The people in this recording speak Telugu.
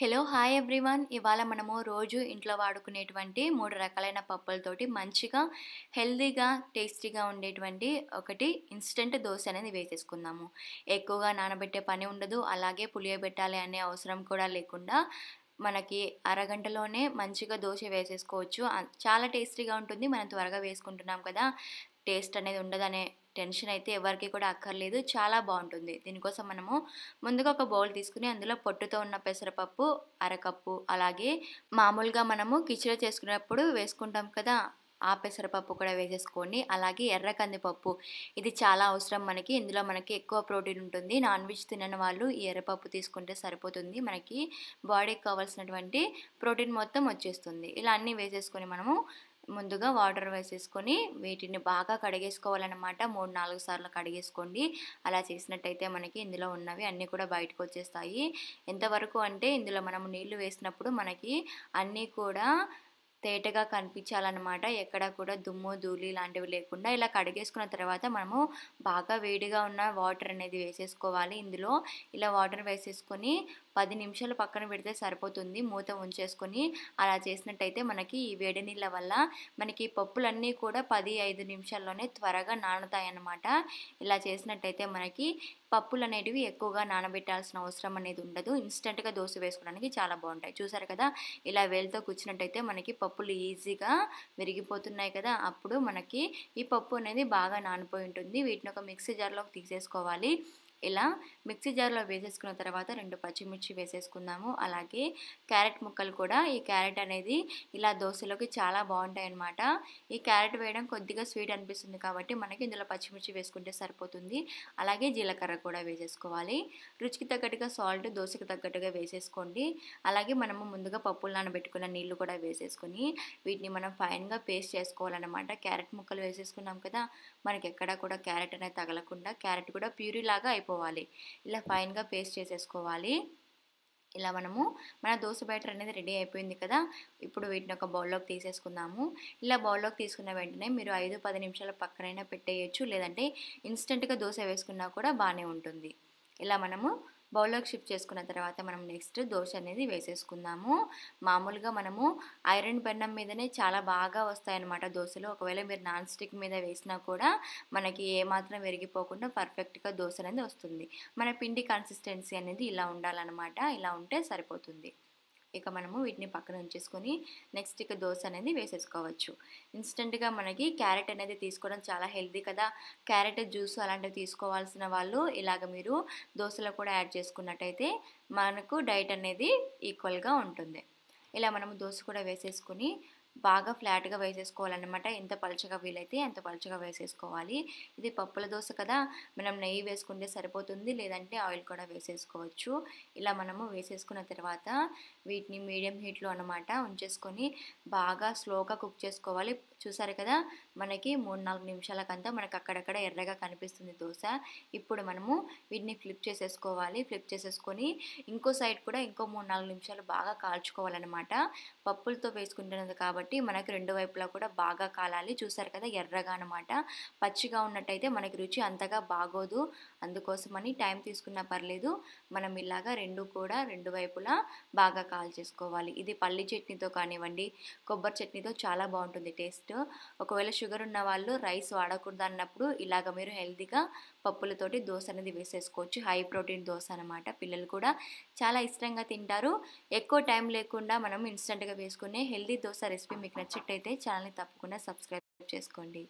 హలో హాయ్ ఎవ్రీవన్ ఇవాళ మనము రోజు ఇంట్లో వాడుకునేటువంటి మూడు రకాలైన పప్పులతోటి మంచిగా హెల్దీగా టేస్టీగా ఉండేటువంటి ఒకటి ఇన్స్టెంట్ దోశ అనేది వేసేసుకుందాము ఎక్కువగా నానబెట్టే పని ఉండదు అలాగే పులియబెట్టాలి అనే అవసరం కూడా లేకుండా మనకి అరగంటలోనే మంచిగా దోశ వేసేసుకోవచ్చు చాలా టేస్టీగా ఉంటుంది మనం త్వరగా వేసుకుంటున్నాం కదా టేస్ట్ అనేది ఉండదనే టెన్షన్ అయితే ఎవరికి కూడా అక్కర్లేదు చాలా బాగుంటుంది దీనికోసం మనము ముందుగా ఒక బౌల్ తీసుకుని అందులో పొట్టుతో ఉన్న పెసరపప్పు అరకప్పు అలాగే మామూలుగా మనము కిచిడి చేసుకునేప్పుడు వేసుకుంటాం కదా ఆ పెసరపప్పు కూడా వేసేసుకోండి అలాగే ఎర్ర కందిపప్పు ఇది చాలా అవసరం మనకి ఇందులో మనకి ఎక్కువ ప్రోటీన్ ఉంటుంది నాన్ వెజ్ తినని వాళ్ళు ఈ ఎర్రపప్పు తీసుకుంటే సరిపోతుంది మనకి బాడీకి కావాల్సినటువంటి ప్రోటీన్ మొత్తం వచ్చేస్తుంది ఇలా అన్నీ వేసేసుకొని మనము ముందుగా వాటర్ వేసేసుకొని వీటిని బాగా కడిగేసుకోవాలన్నమాట మూడు నాలుగు సార్లు కడిగేసుకోండి అలా చేసినట్టయితే మనకి ఇందులో ఉన్నవి అన్నీ కూడా బయటకు వచ్చేస్తాయి ఎంతవరకు అంటే ఇందులో మనం నీళ్లు వేసినప్పుడు మనకి అన్నీ కూడా తేటగా కనిపించాలన్నమాట ఎక్కడ కూడా దుమ్ము ధూళి లాంటివి లేకుండా ఇలా కడిగేసుకున్న తర్వాత మనము బాగా వేడిగా ఉన్న వాటర్ అనేది వేసేసుకోవాలి ఇందులో ఇలా వాటర్ వేసేసుకొని పది నిమిషాలు పక్కన పెడితే సరిపోతుంది మూత ఉంచేసుకొని అలా చేసినట్టయితే మనకి ఈ వేడి నీళ్ళ వల్ల మనకి పప్పులన్నీ కూడా పది ఐదు నిమిషాల్లోనే త్వరగా నానతాయన్నమాట ఇలా చేసినట్టయితే మనకి పప్పులు అనేటివి ఎక్కువగా నానబెట్టాల్సిన అవసరం అనేది ఉండదు ఇన్స్టెంట్గా దోశ వేసుకోవడానికి చాలా బాగుంటాయి చూసారు కదా ఇలా వేలతో కూర్చున్నట్టయితే మనకి పప్పులు ఈజీగా విరిగిపోతున్నాయి కదా అప్పుడు మనకి ఈ పప్పు అనేది బాగా నానిపోయి ఉంటుంది వీటిని ఒక మిక్సీ జార్లోకి తీసేసుకోవాలి ఇలా మిక్సీ జార్లో వేసేసుకున్న తర్వాత రెండు పచ్చిమిర్చి వేసేసుకుందాము అలాగే క్యారెట్ ముక్కలు కూడా ఈ క్యారెట్ అనేది ఇలా దోశలోకి చాలా బాగుంటాయి అనమాట ఈ క్యారెట్ వేయడం కొద్దిగా స్వీట్ అనిపిస్తుంది కాబట్టి మనకి ఇందులో పచ్చిమిర్చి వేసుకుంటే సరిపోతుంది అలాగే జీలకర్ర కూడా వేసేసుకోవాలి రుచికి తగ్గట్టుగా సాల్ట్ దోశకి తగ్గట్టుగా వేసేసుకోండి అలాగే మనము ముందుగా పప్పులు నానబెట్టుకున్న నీళ్లు కూడా వేసేసుకొని వీటిని మనం ఫైన్గా పేస్ట్ చేసుకోవాలన్నమాట క్యారెట్ ముక్కలు వేసేసుకున్నాం కదా మనకి ఎక్కడా కూడా క్యారెట్ అనేది తగలకుండా క్యారెట్ కూడా ప్యూరీ లాగా అయిపోవాలి చేసుకోవాలి ఇలా ఫైన్గా పేస్ట్ చేసేసుకోవాలి ఇలా మనము మన దోశ బ్యాటర్ అనేది రెడీ అయిపోయింది కదా ఇప్పుడు వీటిని ఒక బౌల్లోకి తీసేసుకుందాము ఇలా బౌల్లోకి తీసుకున్న వెంటనే మీరు ఐదు పది నిమిషాల పక్కనైనా పెట్టేయచ్చు లేదంటే ఇన్స్టెంట్గా దోశ వేసుకున్నా కూడా బాగానే ఉంటుంది ఇలా మనము బౌల్లోకి షిఫ్ట్ చేసుకున్న తర్వాత మనం నెక్స్ట్ దోశ అనేది వేసేసుకుందాము మామూలుగా మనము ఐరన్ పెన్నం మీదనే చాలా బాగా వస్తాయన్నమాట దోశలు ఒకవేళ మీరు నాన్ స్టిక్ మీద వేసినా కూడా మనకి ఏమాత్రం విరిగిపోకుండా పర్ఫెక్ట్గా దోశ అనేది వస్తుంది మన పిండి కన్సిస్టెన్సీ అనేది ఇలా ఉండాలన్నమాట ఇలా ఉంటే సరిపోతుంది ఇక మనము వీటిని పక్కన ఉంచేసుకొని నెక్స్ట్ ఇక దోశ అనేది వేసేసుకోవచ్చు ఇన్స్టెంట్గా మనకి క్యారెట్ అనేది తీసుకోవడం చాలా హెల్దీ కదా క్యారెట్ జ్యూస్ అలాంటివి తీసుకోవాల్సిన వాళ్ళు ఇలాగ మీరు దోశలో కూడా యాడ్ చేసుకున్నట్టయితే మనకు డైట్ అనేది ఈక్వల్గా ఉంటుంది ఇలా మనము దోశ కూడా వేసేసుకుని బాగా ఫ్లాట్గా వేసేసుకోవాలన్నమాట ఎంత పలుచగా వీలైతే అంత పలుచగా వేసేసుకోవాలి ఇది పప్పుల దోశ కదా మనం నెయ్యి వేసుకుంటే సరిపోతుంది లేదంటే ఆయిల్ కూడా వేసేసుకోవచ్చు ఇలా మనము వేసేసుకున్న తర్వాత వీటిని మీడియం హీట్లో అనమాట ఉంచేసుకొని బాగా స్లోగా కుక్ చేసుకోవాలి చూసారు కదా మనకి మూడు నాలుగు నిమిషాలకంతా మనకు అక్కడక్కడ ఎర్రగా కనిపిస్తుంది దోశ ఇప్పుడు మనము వీటిని ఫ్లిప్ చేసేసుకోవాలి ఫ్లిప్ చేసేసుకొని ఇంకో సైడ్ కూడా ఇంకో మూడు నాలుగు నిమిషాలు బాగా కాల్చుకోవాలన్నమాట పప్పులతో వేసుకుంటున్నది కాబట్టి కాబట్టి మనకు రెండు వైపులా కూడా బాగా కాలాలి చూసారు కదా ఎర్రగా అనమాట పచ్చిగా ఉన్నట్టయితే మనకి రుచి అంతగా బాగోదు అందుకోసమని టైం తీసుకున్నా పర్లేదు మనం ఇలాగా రెండు కూడా రెండు వైపులా బాగా కాల్ చేసుకోవాలి ఇది పల్లి చట్నీతో కానివ్వండి కొబ్బరి చట్నీతో చాలా బాగుంటుంది టేస్ట్ ఒకవేళ షుగర్ ఉన్న వాళ్ళు రైస్ వాడకూడదు అన్నప్పుడు ఇలాగ మీరు హెల్తీగా పప్పులతోటి దోశ అనేది వేసేసుకోవచ్చు హై ప్రోటీన్ దోశ అనమాట పిల్లలు కూడా చాలా ఇష్టంగా తింటారు ఎక్కువ టైం లేకుండా మనం ఇన్స్టెంట్గా వేసుకునే హెల్దీ దోశ రెసిపీ మీకు నచ్చినట్టయితే ఛానల్ని తప్పకుండా సబ్స్క్రైబ్ చేసుకోండి